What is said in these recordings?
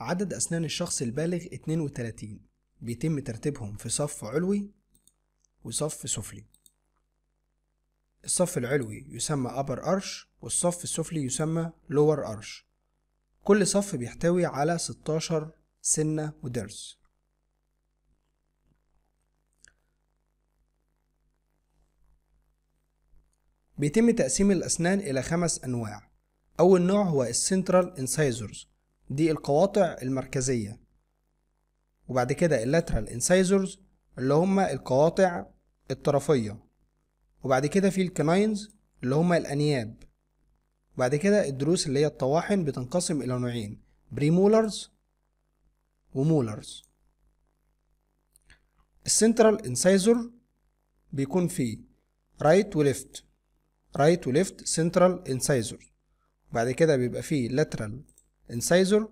عدد أسنان الشخص البالغ 32 بيتم ترتيبهم في صف علوي وصف سفلي الصف العلوي يسمى upper arch والصف السفلي يسمى lower arch كل صف بيحتوي على 16 سنة ودرس بيتم تقسيم الأسنان إلى خمس أنواع أول نوع هو السنترال incisors دي القواطع المركزية وبعد كده اللاترال انسايزرز اللي هما القواطع الطرفية وبعد كده في الكناينز اللي هما الأنياب وبعد كده الضروس اللي هي الطواحن بتنقسم إلى نوعين بريمولرز ومولرز السنترال انسايزر بيكون فيه رايت وليفت رايت وليفت سنترال انسايزر وبعد كده بيبقى فيه لاترال انسايزور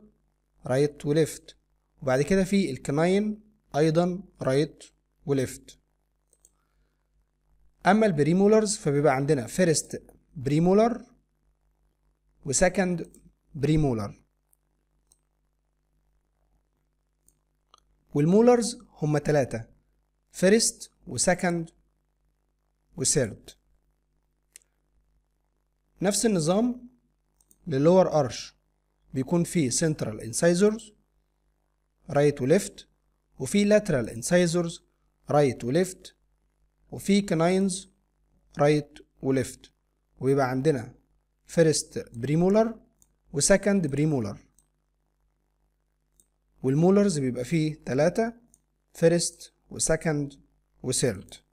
رايت وليفت وبعد كده في الكناين ايضا رايت وليفت اما البريمولرز فبيبقى عندنا فيرست بريمولر وسكند بريمولر والمولرز هما تلاتة فيرست وسكند وثيرد نفس النظام للور ارش بيكون في سنترال انسايزرز رايت وليفت وفي لاترال انسايزرز رايت وليفت وفي كناينز رايت وليفت ويبقى عندنا فيرست بريمولر وسكند بريمولر والمولرز بيبقى فيه تلاتة فيرست وسكند وثيرد